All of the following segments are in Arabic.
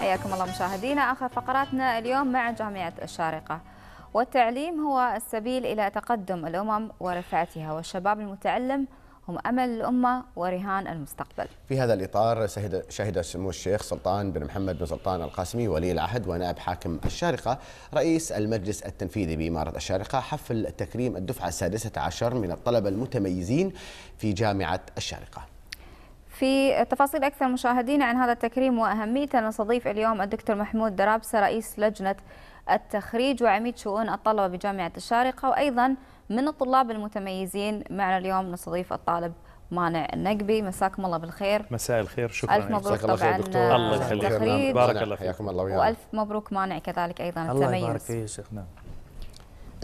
حياكم الله مشاهدينا آخر فقراتنا اليوم مع جامعة الشارقة والتعليم هو السبيل إلى تقدم الأمم ورفعتها والشباب المتعلم هم أمل الأمة ورهان المستقبل في هذا الإطار شهد سمو الشيخ سلطان بن محمد بن سلطان القاسمي ولي العهد ونائب حاكم الشارقة رئيس المجلس التنفيذي بإمارة الشارقة حفل تكريم الدفعة السادسة عشر من الطلبة المتميزين في جامعة الشارقة في تفاصيل أكثر مشاهدينا عن هذا التكريم وأهميته نستضيف اليوم الدكتور محمود درابسة رئيس لجنة التخريج وعميد شؤون الطلبة بجامعة الشارقة وأيضا من الطلاب المتميزين معنا اليوم نستضيف الطالب مانع النقبي مساكم الله بالخير مساء الخير شكرا الف مبروك طبعا دكتور. الله يخليك بارك الله فيكم والف مبروك مانع كذلك ايضا التميز الله يبارك فيك شيخنا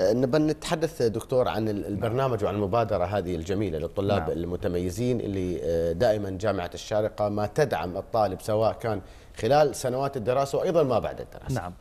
نبى نتحدث دكتور عن البرنامج وعن المبادرة هذه الجميلة للطلاب نعم. المتميزين اللي آه، دائما جامعة الشارقة ما تدعم الطالب سواء كان خلال سنوات الدراسة وأيضا ما بعد الدراسة نعم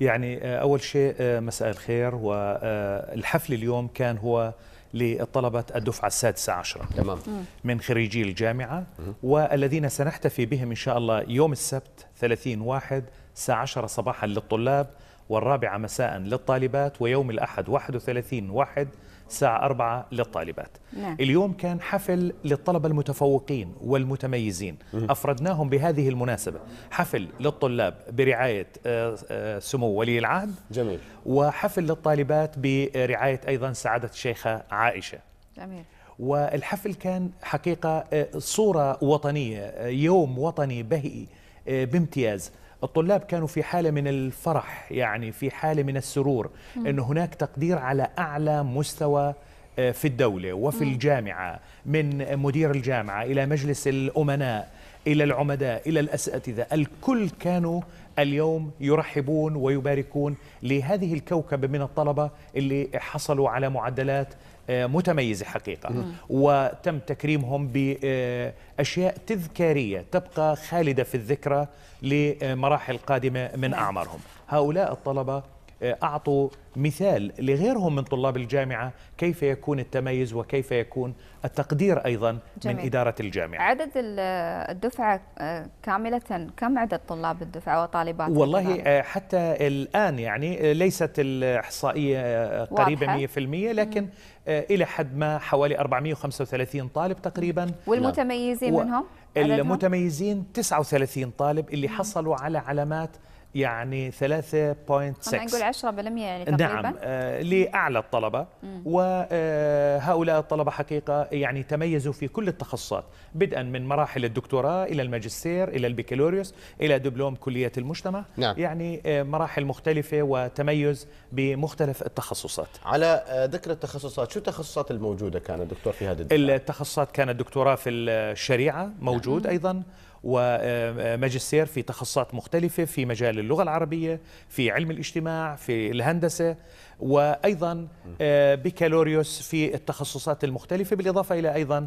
يعني آه، أول شيء آه، مساء الخير والحفل اليوم كان هو لطلبة الدفعة السادسة عشرة تمام. من خريجي الجامعة والذين سنحتفي بهم إن شاء الله يوم السبت 30 واحد الساعة 10 صباحا للطلاب والرابعة مساء للطالبات ويوم الأحد 31 واحد الساعة 4 للطالبات نعم. اليوم كان حفل للطلبة المتفوقين والمتميزين أفردناهم بهذه المناسبة حفل للطلاب برعاية آه، آه، سمو ولي العهد جميل وحفل للطالبات برعاية أيضا سعادة الشيخة عائشة جميل والحفل كان حقيقة آه، صورة وطنية يوم وطني بهي بامتياز الطلاب كانوا في حالة من الفرح يعني في حالة من السرور أن هناك تقدير على أعلى مستوى آه، في الدولة وفي الجامعة من مدير الجامعة إلى مجلس الأمناء إلى العمداء إلى الأساتذة الكل كانوا اليوم يرحبون ويباركون لهذه الكوكبة من الطلبة اللي حصلوا على معدلات آه، متميزة حقيقة وتم تكريمهم بأشياء تذكارية تبقى خالدة في الذكرى لمراحل قادمة من أعمارهم هؤلاء الطلبة آه، أعطوا مثال لغيرهم من طلاب الجامعة كيف يكون التميز وكيف يكون التقدير أيضا جميل. من إدارة الجامعة عدد الدفعة آه، كاملة كم عدد طلاب الدفعة وطالبات والله الطلاب؟ آه، حتى الآن يعني ليست الإحصائية قريبة واضحة. 100% لكن إلى حد ما حوالي 435 طالب تقريبا والمتميزين منهم؟ المتميزين 39 طالب اللي حصلوا على علامات يعني 3.6 هم نقول 10% يعني نعم، تقريبا نعم لاعلى الطلبه وهؤلاء آه، الطلبه حقيقه يعني تميزوا في كل التخصصات بدءا من مراحل الدكتوراه الى الماجستير الى البكالوريوس الى دبلوم كليه المجتمع نعم. يعني آه، مراحل مختلفه وتميز بمختلف التخصصات على ذكر التخصصات شو التخصصات الموجوده كانت دكتور في هذا الدكتور؟ التخصصات كانت دكتوراه في الشريعه موجود نعم. ايضا وماجستير في تخصصات مختلفة في مجال اللغة العربية في علم الاجتماع في الهندسة وأيضا آه، بكالوريوس في التخصصات المختلفة بالإضافة إلى أيضا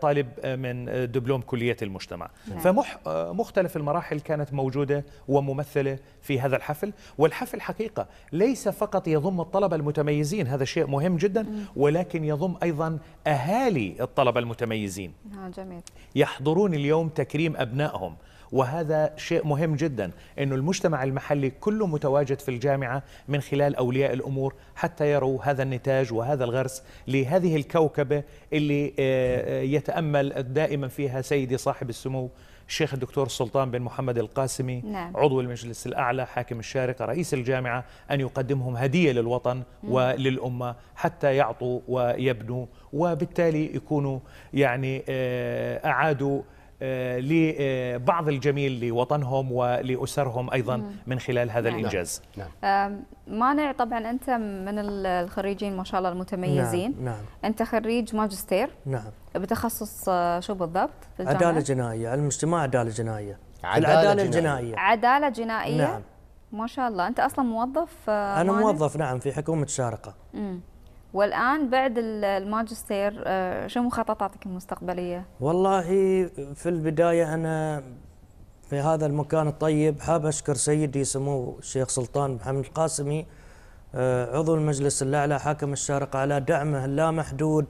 طالب من دبلوم كلية المجتمع نعم. فمختلف المراحل كانت موجودة وممثلة في هذا الحفل والحفل حقيقة ليس فقط يضم الطلبة المتميزين هذا شيء مهم جدا ولكن يضم أيضا أهالي الطلبة المتميزين نعم، جميل. يحضرون اليوم تكريم أبنائهم وهذا شيء مهم جدا أن المجتمع المحلي كله متواجد في الجامعة من خلال أولياء الأمور حتى يروا هذا النتاج وهذا الغرس لهذه الكوكبة اللي آه، آه، يتأمل دائما فيها سيدي صاحب السمو الشيخ الدكتور السلطان بن محمد القاسمي نعم. عضو المجلس الأعلى حاكم الشارقة رئيس الجامعة أن يقدمهم هدية للوطن مم. وللأمة حتى يعطوا ويبنوا وبالتالي يكونوا يعني آه، أعادوا آه، لبعض الجميل لوطنهم ولأسرهم أيضا من خلال هذا نعم. الإنجاز نعم. نعم. مانع طبعا أنت من الخريجين ما شاء الله المتميزين نعم. نعم. أنت خريج ماجستير نعم. بتخصص آه، شو بالضبط في الجامعة؟ عدالة جنائية علم عدالة جنائية عدالة, العدالة الجنائية عدالة جنائية نعم ما شاء الله أنت أصلا موظف آه، أنا موظف نعم في حكومة الشارقة مم. والان بعد الماجستير آه، شو مخططاتك المستقبليه؟ والله في البدايه انا في هذا المكان الطيب حاب اشكر سيدي سمو الشيخ سلطان محمد القاسمي آه، عضو المجلس الاعلى حاكم الشارقه على دعمه اللامحدود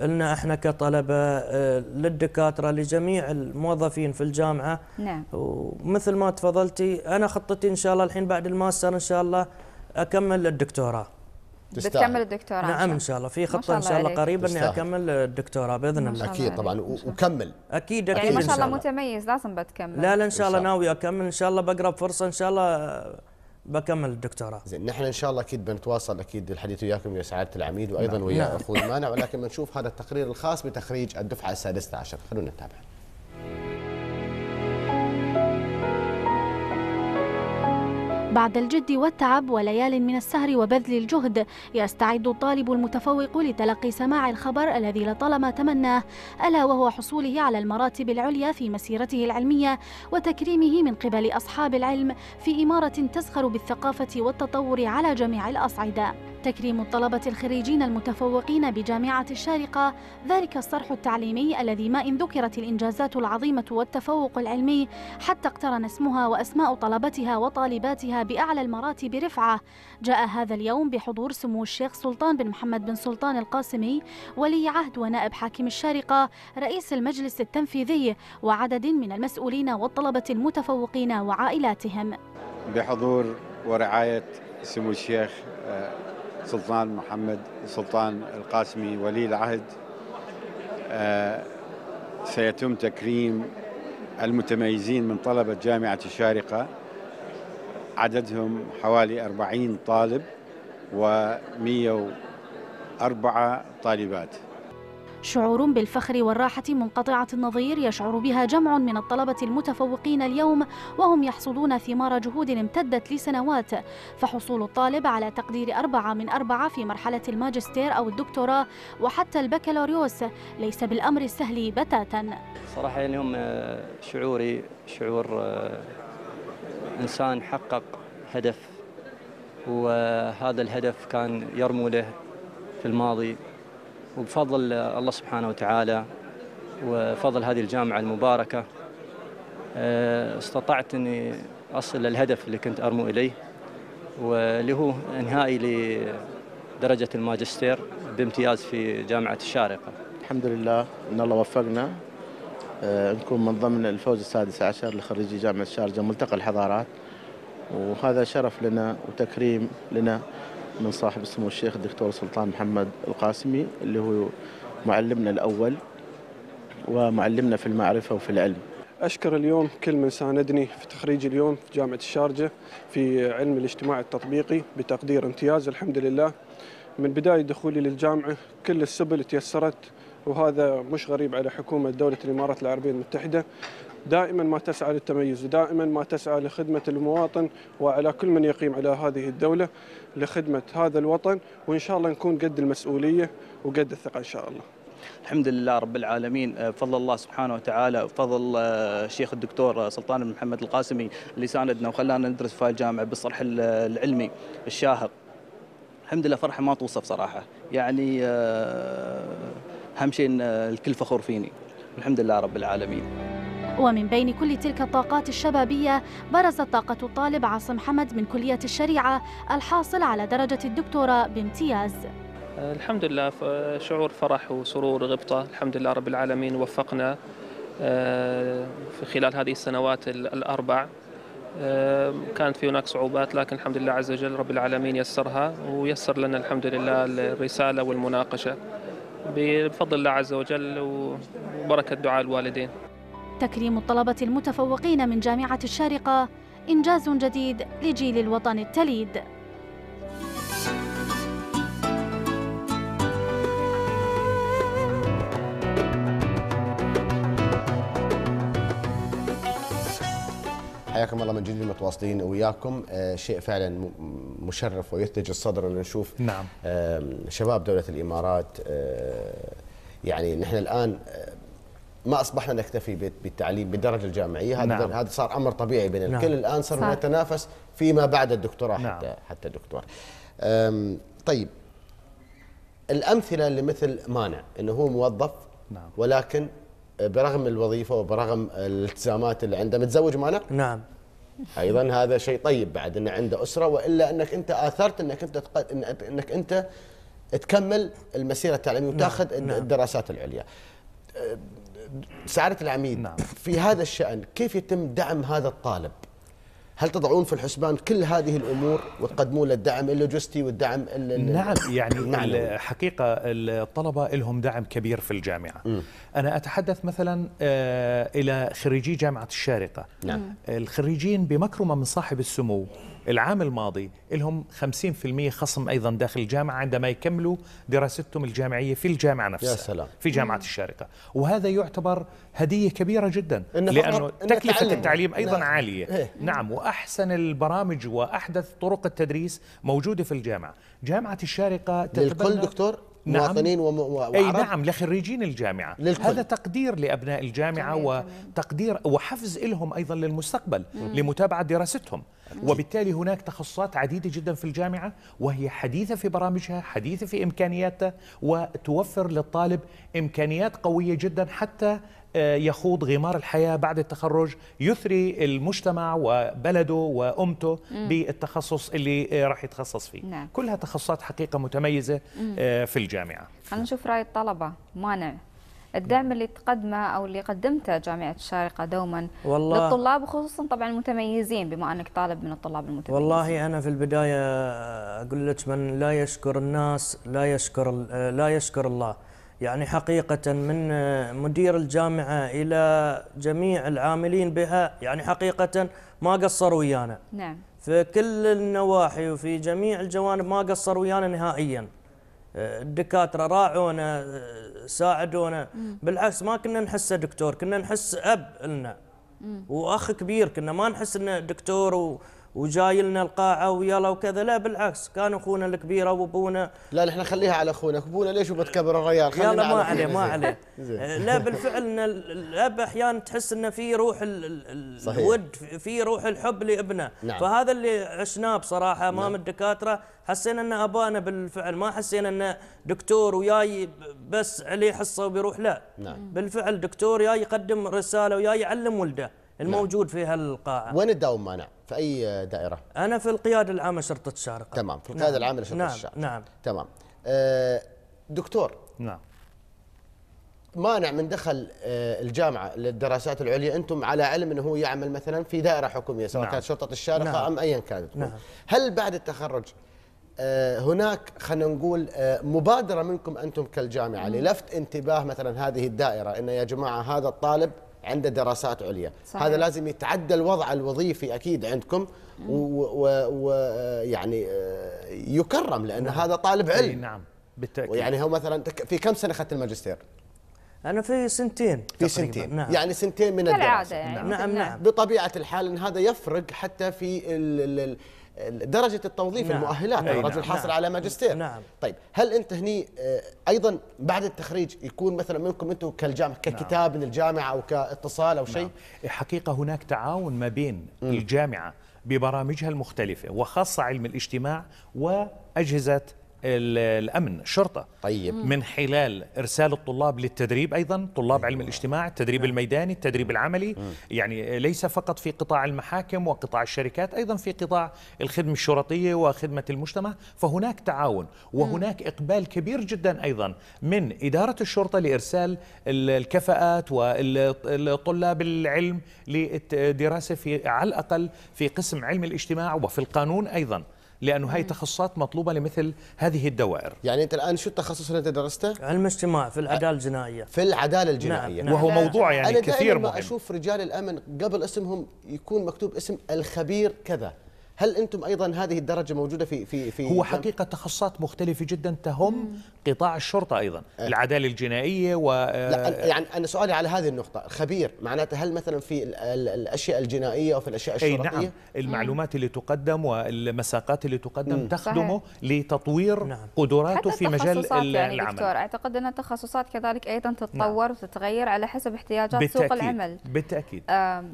لنا احنا كطلبه آه، للدكاتره لجميع الموظفين في الجامعه نعم ومثل ما تفضلتي انا خطتي ان شاء الله الحين بعد الماستر ان شاء الله اكمل الدكتوراه بتكمل الدكتوراه نعم ان شاء الله في خطه ان شاء الله قريبا اني اكمل الدكتوراه باذن الله اكيد طبعا وكمل اكيد اكيد يعني ما شاء الله متميز لازم بتكمل لا لا ان شاء الله ناوي اكمل ان شاء الله بقرب فرصه ان شاء الله بكمل الدكتوراه زين نحن ان شاء الله اكيد بنتواصل اكيد الحديث وياكم ويا سعاده العميد وايضا نعم. ويا نعم. اخوي مانع ولكن بنشوف هذا التقرير الخاص بتخريج الدفعه السادسه عشر خلونا نتابعه بعد الجد والتعب وليال من السهر وبذل الجهد يستعد الطالب المتفوق لتلقي سماع الخبر الذي لطالما تمناه ألا وهو حصوله على المراتب العليا في مسيرته العلمية وتكريمه من قبل أصحاب العلم في إمارة تزخر بالثقافة والتطور على جميع الأصعدة تكريم الطلبة الخريجين المتفوقين بجامعة الشارقة ذلك الصرح التعليمي الذي ما إن ذكرت الإنجازات العظيمة والتفوق العلمي حتى اقترن اسمها وأسماء طلبتها وطالباتها بأعلى المراتب رفعة جاء هذا اليوم بحضور سمو الشيخ سلطان بن محمد بن سلطان القاسمي ولي عهد ونائب حاكم الشارقة رئيس المجلس التنفيذي وعدد من المسؤولين والطلبة المتفوقين وعائلاتهم بحضور ورعاية سمو الشيخ آه، سلطان محمد سلطان القاسمي ولي العهد آه، سيتم تكريم المتميزين من طلبة جامعة الشارقة عددهم حوالي 40 طالب و 104 طالبات شعور بالفخر والراحة منقطعة النظير يشعر بها جمع من الطلبة المتفوقين اليوم وهم يحصدون ثمار جهود امتدت لسنوات فحصول الطالب على تقدير أربعة من أربعة في مرحلة الماجستير أو الدكتوراه وحتى البكالوريوس ليس بالأمر السهل بتاتا صراحة اليوم يعني شعوري شعور آه، إنسان حقق هدف وهذا الهدف كان يرمو له في الماضي وبفضل الله سبحانه وتعالى وفضل هذه الجامعة المباركة آه، استطعت أني أصل للهدف اللي كنت أرمو إليه واللي هو إنهائي لدرجة الماجستير بامتياز في جامعة الشارقة الحمد لله أن الله وفقنا آه، نكون من ضمن الفوز السادس عشر لخريجي جامعة الشارقة ملتقى الحضارات وهذا شرف لنا وتكريم لنا من صاحب السمو الشيخ الدكتور سلطان محمد القاسمي اللي هو معلمنا الأول ومعلمنا في المعرفة وفي العلم أشكر اليوم كل من ساندني في تخريج اليوم في جامعة الشارجة في علم الاجتماع التطبيقي بتقدير امتياز الحمد لله من بداية دخولي للجامعة كل السبل تيسرت وهذا مش غريب على حكومة دولة الإمارات العربية المتحدة دائما ما تسعى للتميز ودائما ما تسعى لخدمة المواطن وعلى كل من يقيم على هذه الدولة لخدمة هذا الوطن وإن شاء الله نكون قد المسؤولية وقد الثقة إن شاء الله الحمد لله رب العالمين بفضل أه، الله سبحانه وتعالى فضل الشيخ أه، الدكتور أه، سلطان بن محمد القاسمي اللي ساندنا وخلانا ندرس في الجامعة بالصرح العلمي الشاهق الحمد لله فرحة ما توصف صراحة يعني اهم شيء ان الكل فخور فيني الحمد لله رب العالمين ومن بين كل تلك الطاقات الشبابية برزت طاقة الطالب عاصم حمد من كلية الشريعة الحاصل على درجة الدكتوراه بامتياز الحمد لله شعور فرح وسرور غبطة الحمد لله رب العالمين وفقنا آه، في خلال هذه السنوات الأربع آه، كانت في هناك صعوبات لكن الحمد لله عز وجل رب العالمين يسرها ويسر لنا الحمد لله الرسالة والمناقشة بفضل الله عز وجل وبركة دعاء الوالدين تكريم الطلبة المتفوقين من جامعة الشارقة إنجاز جديد لجيل الوطن التليد حياكم الله من جديد متواصلين وياكم آه، شيء فعلا مشرف ويثلج الصدر ان نشوف نعم. آه، شباب دوله الامارات آه، يعني نحن الان ما اصبحنا نكتفي بالتعليم بالدرجه الجامعيه هذا نعم. هذا صار امر طبيعي بين نعم. الكل الان صرنا نتنافس فيما بعد الدكتوراه نعم. حتى حتى الدكتور طيب الامثله اللي مثل مانع انه هو موظف نعم. ولكن برغم الوظيفه وبرغم الالتزامات اللي عنده متزوج مانا؟ نعم ايضا هذا شيء طيب بعد انه عنده اسره والا انك انت اثرت انك انت انك انت تكمل المسيره التعليميه نعم. وتاخذ نعم. الدراسات العليا. أه، سعاده العميد نعم. في هذا الشان كيف يتم دعم هذا الطالب؟ هل تضعون في الحسبان كل هذه الامور وتقدمون للدعم اللوجستي والدعم الـ نعم يعني نعم. حقيقه الطلبه لهم دعم كبير في الجامعه م. انا اتحدث مثلا آه، الى خريجي جامعه الشارقه نعم. الخريجين بمكرمه من صاحب السمو العام الماضي لهم 50% خصم أيضا داخل الجامعة عندما يكملوا دراستهم الجامعية في الجامعة نفسها يا سلام. في جامعة مم. الشارقة وهذا يعتبر هدية كبيرة جدا لأنه تكلفة تعلم. التعليم أيضا نعم. عالية إيه؟ نعم وأحسن البرامج وأحدث طرق التدريس موجودة في الجامعة جامعة الشارقة للكل دكتور نعم. مواطنين وم... وعرب أي نعم لخريجين الجامعة للكل. هذا تقدير لأبناء الجامعة وتقدير وحفز لهم أيضا للمستقبل مم. لمتابعة دراستهم وبالتالي هناك تخصصات عديدة جدا في الجامعة وهي حديثة في برامجها حديثة في إمكانياتها وتوفر للطالب إمكانيات قوية جدا حتى آه، يخوض غمار الحياة بعد التخرج يثري المجتمع وبلده وأمته مم. بالتخصص اللي آه، راح يتخصص فيه نعم. كلها تخصصات حقيقة متميزة مم. آه، في الجامعة خلينا نشوف رأي الطلبة مانع الدعم اللي تقدمه او اللي قدمته جامعه الشارقه دوما والله للطلاب وخصوصا طبعا المتميزين بما انك طالب من الطلاب المتميزين والله انا في البدايه اقول لك من لا يشكر الناس لا يشكر لا يشكر الله يعني حقيقة من مدير الجامعة إلى جميع العاملين بها يعني حقيقة ما قصروا ويانا نعم في كل النواحي وفي جميع الجوانب ما قصروا ويانا نهائياً الدكاتره راعونا ساعدونا بالعكس ما كنا نحسه دكتور كنا نحس اب لنا واخ كبير كنا ما نحس انه دكتور و... وجاي لنا القاعه ويلا وكذا لا بالعكس كان اخونا الكبيره وابونا لا نحن خليها على اخونا ابونا ليش بتكبر الريال يلا ما عليه ما عليه آه، لا بالفعل ان الاب احيانا تحس انه في روح الود في روح الحب لابنه نعم. فهذا اللي عشناه بصراحه امام نعم. الدكاتره حسينا ان ابانا بالفعل ما حسينا انه دكتور وياي بس عليه حصه وبيروح لا نعم. بالفعل دكتور ياي يقدم رساله وياي يعلم ولده نعم. الموجود في هالقاعه وين تداوم معنا؟ في اي دائره؟ انا في القياده العامه شرطه الشارقه تمام في نعم. القياده نعم. العامه لشرطه نعم. الشارقه نعم تمام آه، دكتور نعم مانع من دخل آه، الجامعه للدراسات العليا انتم على علم انه هو يعمل مثلا في دائره حكوميه سواء نعم. كانت شرطه الشارقه نعم. ام ايا كانت نعم. هل بعد التخرج آه، هناك خلينا نقول مبادره منكم انتم كالجامعه للفت انتباه مثلا هذه الدائره انه يا جماعه هذا الطالب عنده دراسات عليا صحيح. هذا لازم يتعدى الوضع الوظيفي اكيد عندكم ويعني آه، يكرم لان مم. نعم. هذا طالب علم أي نعم بالتاكيد يعني هو مثلا في كم سنه اخذت الماجستير انا في سنتين في سنتين نعم. يعني سنتين من الدراسه يعني نعم. نعم نعم بطبيعه الحال ان هذا يفرق حتى في ال ال درجه التوظيف نعم. المؤهلات نعم. الرجل نعم. حاصل نعم. على ماجستير نعم. طيب هل انت هني آه، ايضا بعد التخريج يكون مثلا منكم انتم كالجامعه نعم. ككتاب نعم. من الجامعه او كاتصال او شيء نعم. إيه، حقيقه هناك تعاون ما بين م. الجامعه ببرامجها المختلفه وخاصه علم الاجتماع واجهزه الامن الشرطه طيب من خلال ارسال الطلاب للتدريب ايضا طلاب علم أيوة. الاجتماع التدريب نعم. الميداني التدريب العملي يعني ليس فقط في قطاع المحاكم وقطاع الشركات ايضا في قطاع الخدمه الشرطيه وخدمه المجتمع فهناك تعاون وهناك اقبال كبير جدا ايضا من اداره الشرطه لارسال الكفاءات والطلاب العلم للدراسه في على الاقل في قسم علم الاجتماع وفي القانون ايضا لانه هاي تخصصات مطلوبه لمثل هذه الدوائر يعني انت الان شو التخصص اللي انت درسته علم اجتماع في العداله الجنائيه في العداله نعم، الجنائيه نعم. وهو موضوع يعني أنا كثير مهم انا اشوف رجال الامن قبل اسمهم يكون مكتوب اسم الخبير كذا هل انتم ايضا هذه الدرجه موجوده في في في هو حقيقه تخصصات مختلفه جدا تهم قطاع الشرطه ايضا آه. العداله الجنائيه و آه، لا يعني انا سؤالي على هذه النقطه خبير معناته هل مثلا في الاشياء الجنائيه وفي الاشياء الشرطيه اي نعم المعلومات اللي تقدم والمساقات اللي تقدم تخدمه لتطوير نعم. قدراته في مجال يعني العمل دكتور اعتقد ان التخصصات كذلك ايضا نعم. تتطور نعم. وتتغير على حسب احتياجات بالتأكيد. سوق العمل بالتاكيد آه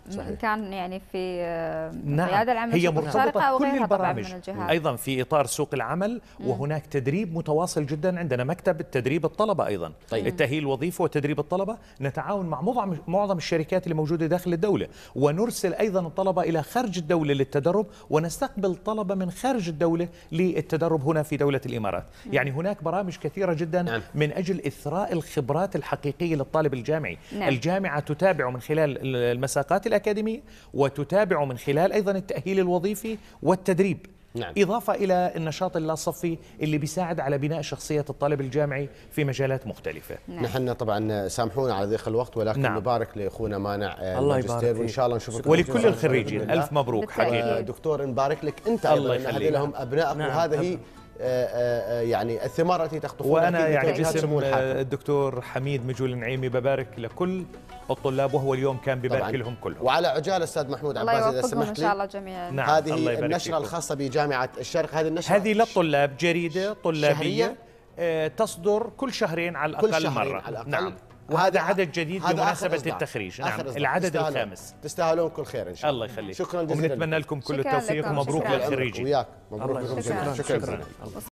كان يعني في آه، نعم. في العمل هي مرتبطه كل البرامج ايضا في اطار سوق العمل وهناك تدريب متواصل جدا عندنا مكتب تدريب الطلبه ايضا طيب. التاهيل الوظيفي وتدريب الطلبه نتعاون مع معظم معظم الشركات اللي موجوده داخل الدوله ونرسل ايضا الطلبه الى خارج الدوله للتدرب ونستقبل طلبه من خارج الدوله للتدرب هنا في دوله الامارات م. نعم. يعني هناك برامج كثيره جدا نعم. من اجل اثراء الخبرات الحقيقيه للطالب الجامعي نعم. الجامعه تتابعه من خلال المساقات الاكاديميه وتتابعه من خلال ايضا التاهيل الوظيفي والتدريب نعم. إضافة إلى النشاط اللاصفي اللي بيساعد على بناء شخصية الطالب الجامعي في مجالات مختلفة نعم. نحن طبعا سامحونا على ضيق الوقت ولكن نعم. نبارك لأخونا مانع آه، الله يبارك وإن شاء الله نشوفك ولكل الخريجين ألف مبروك حقيقة آه، دكتور نبارك لك أنت الله أيضا لهم أبنائك نعم. وهذه آه، آه، آه، يعني الثمار التي تخطفونها وانا يعني باسم الدكتور حميد مجول النعيمي ببارك لكل الطلاب وهو اليوم كان ببارك لهم كلهم وعلى عجال استاذ محمود عباس اذا سمحت لي ان شاء الله جميعا نعم هذه الله النشره الخاصه بجامعه الشرق هذه النشره هذه للطلاب جريده طلابيه شهرية؟ تصدر كل شهرين على الاقل كل شهرين مره على الأقل. نعم وهذا عدد جديد بمناسبة التخريج نعم العدد الخامس تستاهلون كل خير إن شاء الله الله يخليك شكرا جزيلا ونتمنى لكم كل التوفيق ومبروك للخريجي وياك مبروك شكرا شكرا, شكرا. شكرا. شكرا.